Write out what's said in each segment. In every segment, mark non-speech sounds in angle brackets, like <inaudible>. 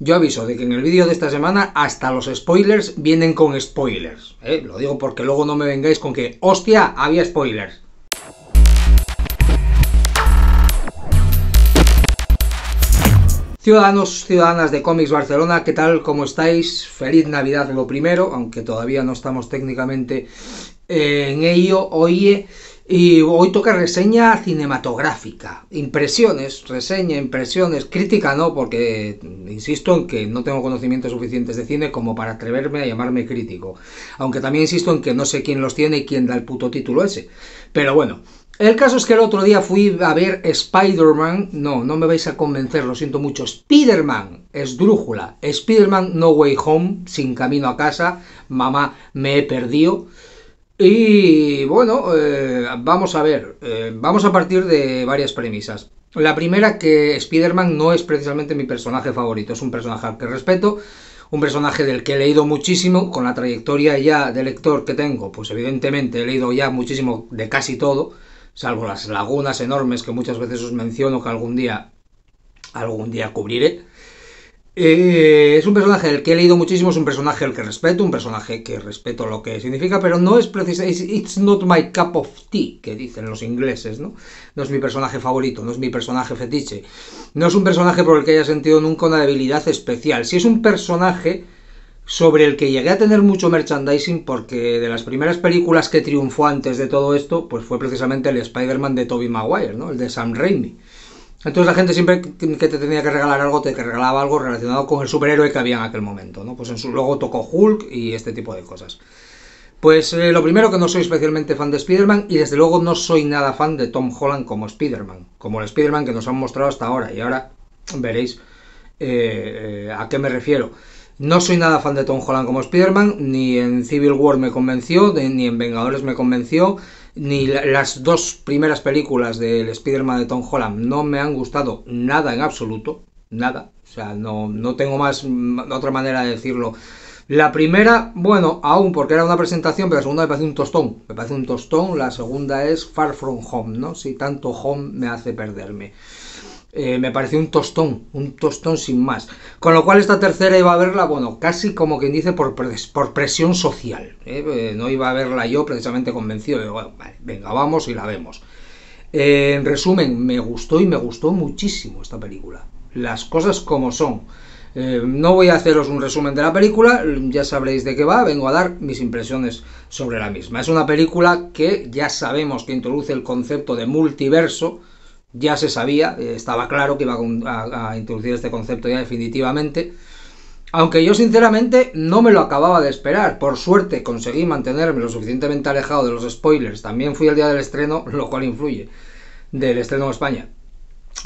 Yo aviso de que en el vídeo de esta semana hasta los spoilers vienen con spoilers. ¿eh? Lo digo porque luego no me vengáis con que, hostia, había spoilers. Ciudadanos, ciudadanas de Comics Barcelona, ¿qué tal? ¿Cómo estáis? Feliz Navidad lo primero, aunque todavía no estamos técnicamente en ello. Oye, y hoy toca reseña cinematográfica, impresiones, reseña, impresiones, crítica no, porque insisto en que no tengo conocimientos suficientes de cine como para atreverme a llamarme crítico. Aunque también insisto en que no sé quién los tiene y quién da el puto título ese. Pero bueno, el caso es que el otro día fui a ver Spider-Man. No, no me vais a convencer, lo siento mucho. Spider-Man, esdrújula. Spider-Man No Way Home, sin camino a casa. Mamá, me he perdido. Y bueno, eh, vamos a ver, eh, vamos a partir de varias premisas. La primera que Spider-Man no es precisamente mi personaje favorito, es un personaje al que respeto, un personaje del que he leído muchísimo, con la trayectoria ya de lector que tengo, pues evidentemente he leído ya muchísimo de casi todo, salvo las lagunas enormes que muchas veces os menciono que algún día, algún día cubriré. Eh, es un personaje del que he leído muchísimo, es un personaje al que respeto, un personaje que respeto lo que significa, pero no es precisamente. It's not my cup of tea, que dicen los ingleses, ¿no? No es mi personaje favorito, no es mi personaje fetiche. No es un personaje por el que haya sentido nunca una debilidad especial. Si es un personaje sobre el que llegué a tener mucho merchandising porque de las primeras películas que triunfó antes de todo esto, pues fue precisamente el Spider-Man de Tobey Maguire, ¿no? El de Sam Raimi. Entonces la gente siempre que te tenía que regalar algo, te regalaba algo relacionado con el superhéroe que había en aquel momento, ¿no? Pues en su tocó Hulk y este tipo de cosas. Pues eh, lo primero que no soy especialmente fan de Spider-Man y desde luego no soy nada fan de Tom Holland como Spider-Man, como el Spider-Man que nos han mostrado hasta ahora y ahora veréis eh, eh, a qué me refiero. No soy nada fan de Tom Holland como Spider-Man, ni en Civil War me convenció, ni en Vengadores me convenció, ni las dos primeras películas del Spider-Man de Tom Holland no me han gustado nada en absoluto, nada. O sea, no, no tengo más mm, otra manera de decirlo. La primera, bueno, aún porque era una presentación, pero la segunda me parece un tostón. Me parece un tostón. La segunda es Far From Home, ¿no? Si tanto home me hace perderme. Eh, me pareció un tostón, un tostón sin más. Con lo cual esta tercera iba a verla, bueno, casi como quien dice por, presión social. ¿eh? Eh, no iba a verla yo precisamente convencido, vale, venga, vamos y la vemos. en resumen, me gustó y me gustó muchísimo esta película. Las cosas como son. no voy a haceros un resumen de la película, ya sabréis de qué va, vengo a dar mis impresiones sobre la misma. Es una película que ya sabemos que introduce el concepto de multiverso, ya se sabía, eh, estaba claro que iba a, introducir este concepto ya definitivamente. Aunque yo sinceramente no me lo acababa de esperar. Por suerte conseguí mantenerme lo suficientemente alejado de los spoilers. También fui el día del estreno, <laughs> lo cual influye, del estreno de España.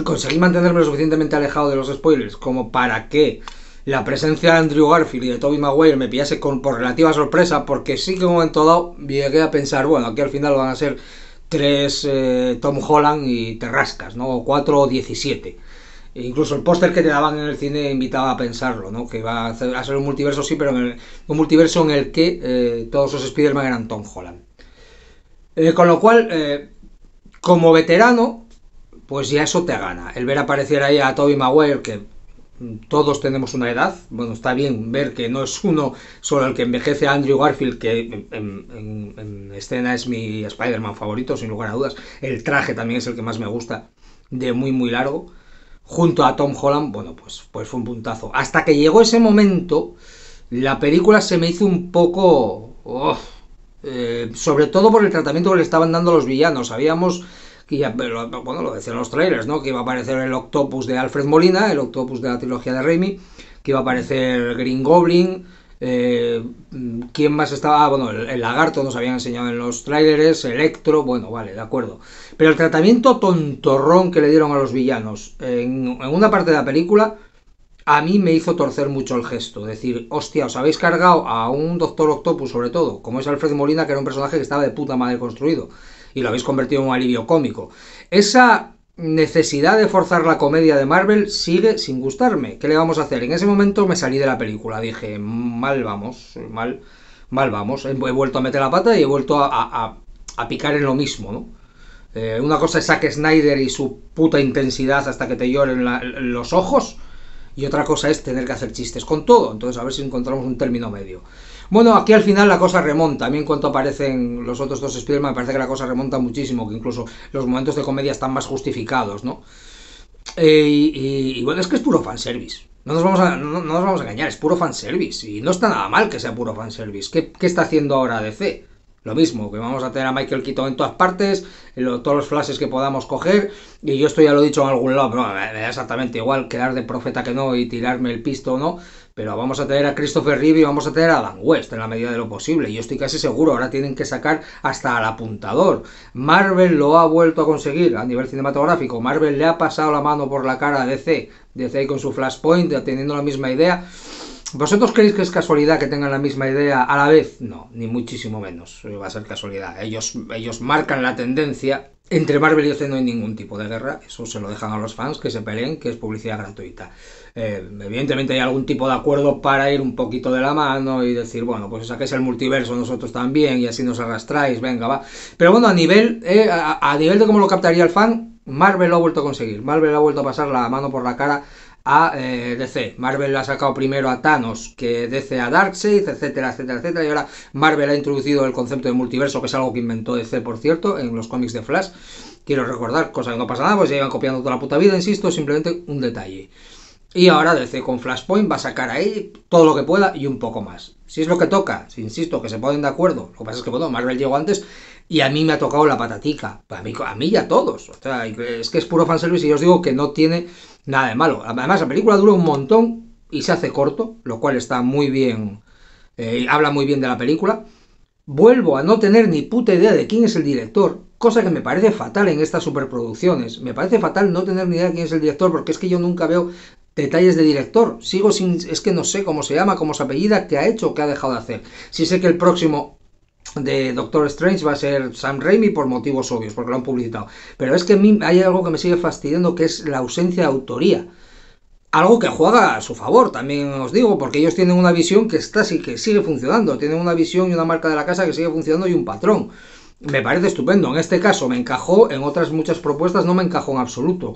Conseguí mantenerme lo suficientemente alejado de los spoilers como para que la presencia de Andrew Garfield y de toby Maguire me pillase con, por relativa sorpresa porque sí que en un momento dado llegué a pensar, bueno, aquí al final van a ser 3 eh, Tom Holland y terrascas ¿no? O 4 o 17. E incluso el póster que te daban en el cine invitaba a pensarlo, ¿no? Que va a, ser un multiverso, sí, pero un multiverso en el que eh, todos los Spider-Man eran Tom Holland. Eh, con lo cual, como veterano, pues ya eso te gana. El ver aparecer ahí a Toby Maguire, que todos tenemos una edad. Bueno, está bien ver que no es uno solo el que envejece a Andrew Garfield, que en, escena es mi Spider-Man favorito, sin lugar a dudas. El traje también es el que más me gusta, de muy, muy largo. Junto a Tom Holland, bueno, pues, pues fue un puntazo. Hasta que llegó ese momento, la película se me hizo un poco... Oh, eh, sobre todo por el tratamiento que le estaban dando los villanos. Habíamos y bueno, lo decían los trailers, ¿no? Que iba a aparecer el Octopus de Alfred Molina, el Octopus de la trilogía de Raimi, que iba a aparecer Green Goblin, eh, ¿Quién más estaba? Ah, bueno, el, lagarto nos habían enseñado en los trailers, Electro, bueno, vale, de acuerdo. Pero el tratamiento tontorrón que le dieron a los villanos en, una parte de la película, a mí me hizo torcer mucho el gesto. Decir, hostia, os habéis cargado a un Doctor Octopus, sobre todo, como es Alfred Molina, que era un personaje que estaba de puta madre construido y lo habéis convertido en un alivio cómico. Esa necesidad de forzar la comedia de Marvel sigue sin gustarme. ¿Qué le vamos a hacer? En ese momento me salí de la película, dije, mal vamos, mal, mal vamos. He vuelto a meter la pata y he vuelto a, picar en lo mismo, eh, una cosa es sacar Snyder y su puta intensidad hasta que te lloren los ojos. Y otra cosa es tener que hacer chistes con todo. Entonces, a ver si encontramos un término medio. Bueno, aquí al final la cosa remonta. A mí en cuanto aparecen los otros dos spider me parece que la cosa remonta muchísimo, que incluso los momentos de comedia están más justificados, ¿no? Eh, y, bueno, es que es puro fanservice. No nos, vamos a, nos vamos a engañar, es puro fanservice. Y no está nada mal que sea puro fanservice. ¿Qué, qué está haciendo ahora DC? Lo mismo, que vamos a tener a Michael Keaton en todas partes, en todos los flashes que podamos coger, y yo esto ya lo he dicho en algún lado, pero exactamente igual quedar de profeta que no y tirarme el pisto o no, pero vamos a tener a Christopher Reeve y vamos a tener a Dan West en la medida de lo posible. Yo estoy casi seguro, ahora tienen que sacar hasta al apuntador. Marvel lo ha vuelto a conseguir a nivel cinematográfico. Marvel le ha pasado la mano por la cara a DC. DC con su Flashpoint, teniendo la misma idea. ¿Vosotros creéis que es casualidad que tengan la misma idea a la vez? No, ni muchísimo menos. Eh, va a ser casualidad. Ellos, ellos marcan la tendencia. Entre Marvel y DC este no hay ningún tipo de guerra. Eso se lo dejan a los fans que se peleen, que es publicidad gratuita. Eh, evidentemente hay algún tipo de acuerdo para ir un poquito de la mano y decir, bueno, pues saquéis el multiverso nosotros también y así nos arrastráis, venga, va. Pero bueno, a nivel, eh, a, nivel de cómo lo captaría el fan, Marvel lo ha vuelto a conseguir. Marvel ha vuelto a pasar la mano por la cara a eh, DC. Marvel ha sacado primero a Thanos que DC a Darkseid, etcétera, etcétera, etcétera. Y ahora Marvel ha introducido el concepto de multiverso, que es algo que inventó DC, por cierto, en los cómics de Flash. Quiero recordar, cosa que no pasa nada, pues ya iban copiando toda la puta vida, insisto, simplemente un detalle. Y ahora DC con Flashpoint va a sacar ahí todo lo que pueda y un poco más. Si es lo que toca, si insisto, que se ponen de acuerdo. Lo que pasa es que, bueno, Marvel llegó antes y a mí me ha tocado la patatica. A mí, a mí y a todos. O sea, es que es puro fanservice y yo os digo que no tiene nada de malo. Además, la película dura un montón y se hace corto, lo cual está muy bien, eh, habla muy bien de la película. Vuelvo a no tener ni puta idea de quién es el director, cosa que me parece fatal en estas superproducciones. Me parece fatal no tener ni idea de quién es el director, porque es que yo nunca veo detalles de director. Sigo sin. Es que no sé cómo se llama, cómo se apellida, qué ha hecho, qué ha dejado de hacer. Si sé que el próximo de Doctor Strange va a ser Sam Raimi por motivos obvios, porque lo han publicitado. Pero es que hay algo que me sigue fastidiando, que es la ausencia de autoría. Algo que juega a su favor, también os digo, porque ellos tienen una visión que está sí que sigue funcionando, tienen una visión y una marca de la casa que sigue funcionando y un patrón. Me parece estupendo. En este caso me encajó, en otras muchas propuestas no me encajó en absoluto.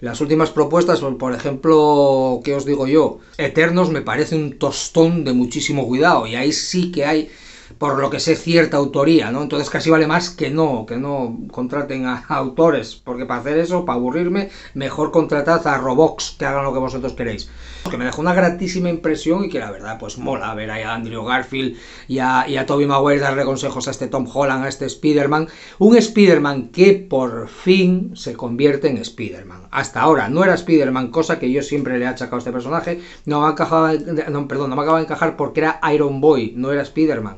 Las últimas propuestas, por ejemplo, ¿qué os digo yo? Eternos me parece un tostón de muchísimo cuidado y ahí sí que hay por lo que sé, cierta autoría, ¿no? Entonces casi vale más que no, que no contraten a, autores, porque para hacer eso, para aburrirme, mejor contratad a Robox, que hagan lo que vosotros queréis. Que me dejó una gratísima impresión y que la verdad, pues mola ver a Andrew Garfield y a, Toby Maguire darle consejos a este Tom Holland, a este Spider-Man. Un Spider-Man que por fin se convierte en Spider-Man. Hasta ahora no era Spider-Man, cosa que yo siempre le he achacado a este personaje. No me, acababa no, no acaba de encajar porque era Iron Boy, no era Spider-Man.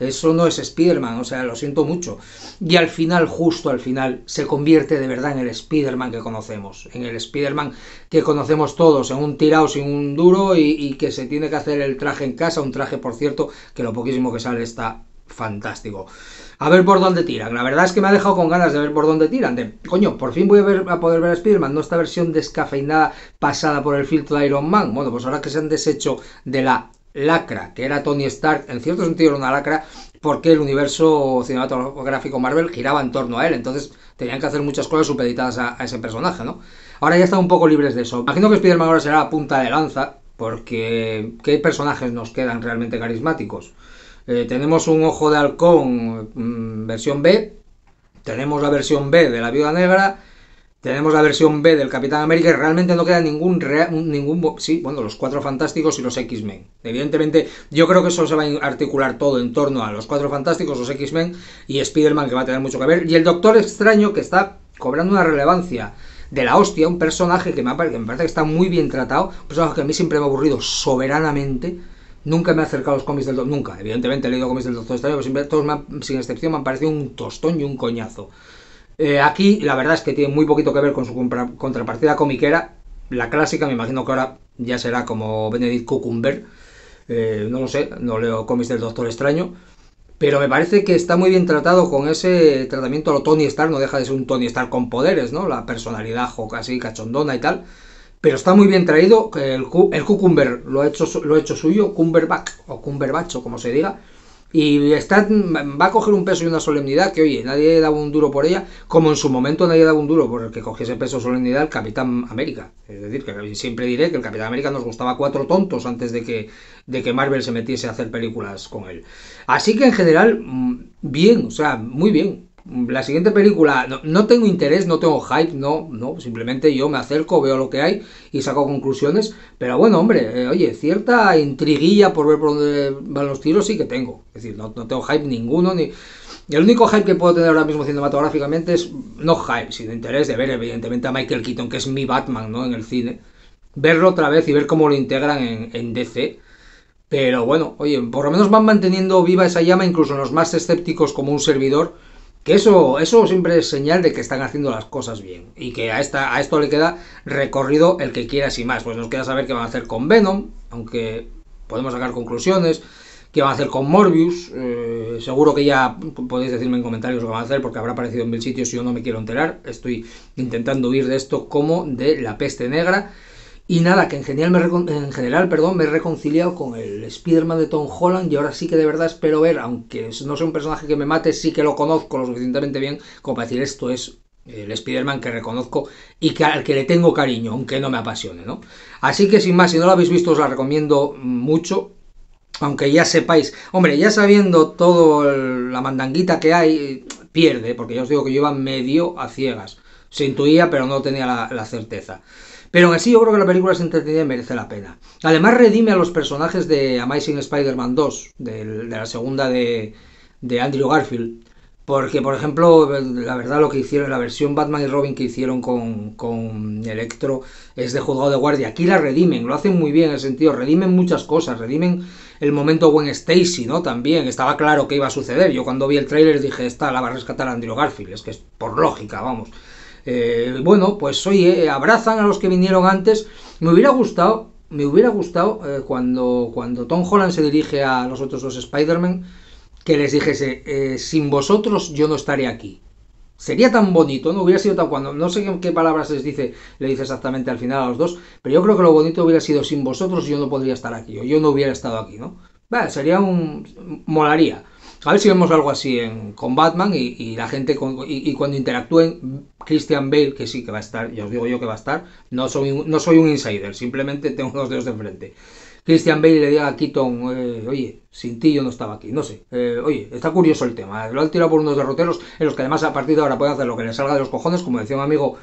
Eso no es Spider-Man, o sea, lo siento mucho. Y al final, justo al final, se convierte de verdad en el Spider-Man que conocemos, en el Spider-Man que conocemos todos, en un tirado sin un duro y, que se tiene que hacer el traje en casa, un traje, por cierto, que lo poquísimo que sale está fantástico. A ver por dónde tiran. La verdad es que me ha dejado con ganas de ver por dónde tiran. De, coño, por fin voy a, a poder ver a Spider-Man, no esta versión descafeinada pasada por el filtro de Iron Man. Bueno, pues ahora que se han deshecho de la lacra, que era Tony Stark, en cierto sentido era una lacra, porque el universo cinematográfico Marvel giraba en torno a él, entonces tenían que hacer muchas cosas supeditadas a, ese personaje, ¿no? Ahora ya están un poco libres de eso. Imagino que Spider-Man ahora será la punta de lanza, porque ¿qué personajes nos quedan realmente carismáticos? Eh, tenemos un ojo de halcón mm, versión B, tenemos la versión B de la viuda negra, tenemos la versión B del Capitán América y realmente no queda ningún, ningún... Sí, bueno, los Cuatro Fantásticos y los X-Men. Evidentemente, yo creo que eso se va a articular todo en torno a los Cuatro Fantásticos, los X-Men y Spider-Man, que va a tener mucho que ver. Y el Doctor Extraño, que está cobrando una relevancia de la hostia, un personaje que me, parece que está muy bien tratado, un personaje que a mí siempre me ha aburrido soberanamente. Nunca me ha acercado a los cómics del Doctor... Nunca, evidentemente he leído cómics del Doctor Extraño, pero siempre todos, sin excepción, me han parecido un tostón y un coñazo. Eh, aquí la verdad es que tiene muy poquito que ver con su contrapartida comiquera, la clásica, me imagino que ahora ya será como Benedict Cucumber, eh, no lo sé, no leo cómics del Doctor Extraño, pero me parece que está muy bien tratado con ese tratamiento a lo Tony Stark, no deja de ser un Tony Stark con poderes, ¿no? La personalidad así cachondona y tal, pero está muy bien traído, el, Cucumber lo ha hecho, suyo, Cumberbatch o Cumberbacho como se diga, y está, va a coger un peso y una solemnidad que, oye, nadie dado un duro por ella, como en su momento nadie dado un duro por el que cogiese peso solemnidad el Capitán América. Es decir, que siempre diré que el Capitán América nos gustaba cuatro tontos antes de que, de que Marvel se metiese a hacer películas con él. Así que en general, mm, bien, o sea, muy bien. La siguiente película, no, tengo interés, no tengo hype, no, no, simplemente yo me acerco, veo lo que hay y saco conclusiones, pero bueno, hombre, eh, oye, cierta intriguilla por ver por dónde van los tiros sí que tengo, es decir, no, no tengo hype ninguno, ni... El único hype que puedo tener ahora mismo cinematográficamente es, no hype, sino interés de ver evidentemente a Michael Keaton, que es mi Batman, ¿no?, en el cine, verlo otra vez y ver cómo lo integran en, DC, pero bueno, oye, por lo menos van manteniendo viva esa llama, incluso los más escépticos como un servidor, que eso, eso siempre es señal de que están haciendo las cosas bien. Y que a, esta, a esto le queda recorrido el que quiera sin más. Pues nos queda saber qué van a hacer con Venom, aunque podemos sacar conclusiones. ¿Qué van a hacer con Morbius? Eh, seguro que ya podéis decirme en comentarios lo que van a hacer porque habrá aparecido en mil sitios y yo no me quiero enterar. Estoy intentando huir de esto como de la peste negra. Y nada, que en general, me, en general perdón, me he reconciliado con el Spider-Man de Tom Holland y ahora sí que de verdad espero ver, aunque no sea un personaje que me mate, sí que lo conozco lo suficientemente bien como para decir esto es el Spider-Man que reconozco y que, al que le tengo cariño, aunque no me apasione, ¿no? Así que sin más, si no lo habéis visto os la recomiendo mucho, aunque ya sepáis, hombre, ya sabiendo todo la mandanguita que hay, pierde, porque ya os digo que yo iba medio a ciegas, se intuía pero no tenía la certeza. Pero aún así yo creo que la película es entretenida y merece la pena. Además redime a los personajes de Amazing Spider-Man 2, de, la segunda de, Andrew Garfield. Porque, por ejemplo, la verdad lo que hicieron, la versión Batman y Robin que hicieron con, con, Electro es de juzgado de guardia. Aquí la redimen, lo hacen muy bien en el sentido, redimen muchas cosas, redimen el momento buen Stacy, ¿no? También estaba claro que iba a suceder. Yo cuando vi el tráiler dije, esta la va a rescatar Andrew Garfield, es que es por lógica, vamos. Eh, bueno, pues oye, abrazan a los que vinieron antes. Me hubiera gustado, me hubiera gustado eh, cuando, cuando Tom Holland se dirige a los otros dos Spider-Man, que les dijese, eh, sin vosotros yo no estaré aquí. Sería tan bonito, no hubiera sido tan cuando, no sé qué palabras les dice, le dice exactamente al final a los dos, pero yo creo que lo bonito hubiera sido, sin vosotros yo no podría estar aquí, o yo no hubiera estado aquí, ¿no? sería un, molaría. A ver si vemos algo así en, con Batman y, la gente, y, cuando interactúen Christian Bale, que sí que va a estar, ya os digo yo que va a estar, no soy, no soy un insider, simplemente tengo los dedos de frente. Christian Bale le diga a Keaton, eh, oye, sin ti yo no estaba aquí, no sé. Eh, oye, está curioso el tema, lo han tirado por unos derroteros en los que además a partir de ahora pueden hacer lo que les salga de los cojones, como decía un amigo,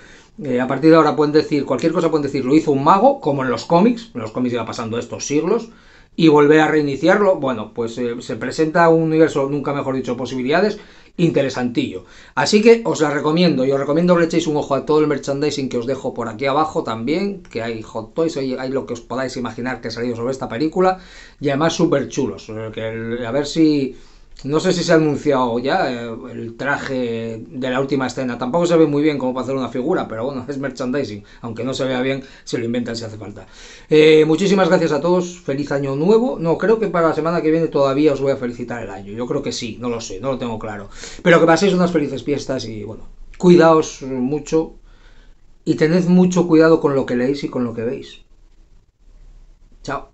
eh, a partir de ahora pueden decir, cualquier cosa pueden decir, lo hizo un mago, como en los cómics, en los cómics iba pasando estos siglos, y volver a reiniciarlo, bueno, pues eh, se presenta un universo, nunca mejor dicho, posibilidades interesantillo. Así que os la recomiendo y os recomiendo que le echéis un ojo a todo el merchandising que os dejo por aquí abajo también, que hay hot toys, hay, hay lo que os podáis imaginar que ha salido sobre esta película y además súper chulos. A ver si no sé si se ha anunciado ya eh, el traje de la última escena. Tampoco se ve muy bien cómo para hacer una figura, pero bueno, <laughs> es merchandising. Aunque no se vea bien, se lo inventan si hace falta. Eh, muchísimas gracias a todos. Feliz año nuevo. No, creo que para la semana que viene todavía os voy a felicitar el año. Yo creo que sí, no lo sé, no lo tengo claro. Pero que paséis unas felices fiestas y bueno, cuidaos mucho y tened mucho cuidado con lo que leéis y con lo que veis. Chao.